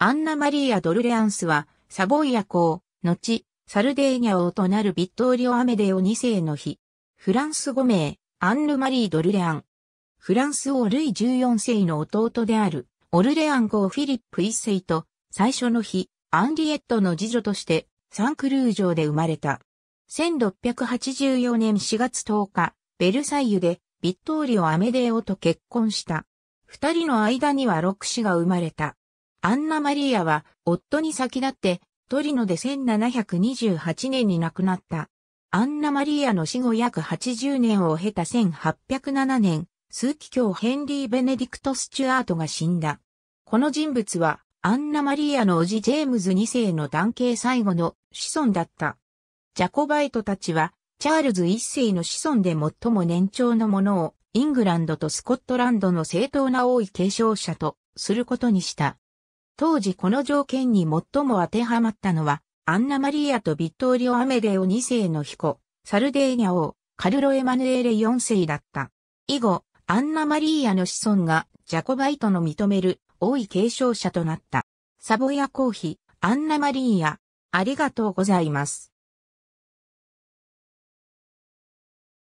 アンナ・マリーア・ドルレアンスは、サボイア公、後、サルデーニャ王となるビットーリオ・アメデオ2世の日。フランス5名、アンヌ・マリー・ドルレアン。フランス王ルイ14世の弟である、オルレアン公フィリップ1世と、最初の日、アンリエットの次女として、サンクルー城で生まれた。1684年4月10日、ベルサイユで、ビットーリオ・アメデオと結婚した。二人の間には六子が生まれた。アンナ・マリアは夫に先立ってトリノで1728年に亡くなった。アンナ・マリアの死後約80年を経た1807年、数奇教ヘンリー・ベネディクト・スチュアートが死んだ。この人物はアンナ・マリアの叔父ジェームズ2世の男系最後の子孫だった。ジャコバイトたちはチャールズ1世の子孫で最も年長のものをイングランドとスコットランドの正当な王位継承者とすることにした。当時この条件に最も当てはまったのは、アンナマリアとビットーリオ・アメデオ2世の彦、サルデーニャ王、カルロ・エマヌエレ4世だった。以後、アンナマリーアの子孫がジャコバイトの認める王位継承者となった。サボヤ公妃、アンナマリーア、ありがとうございます。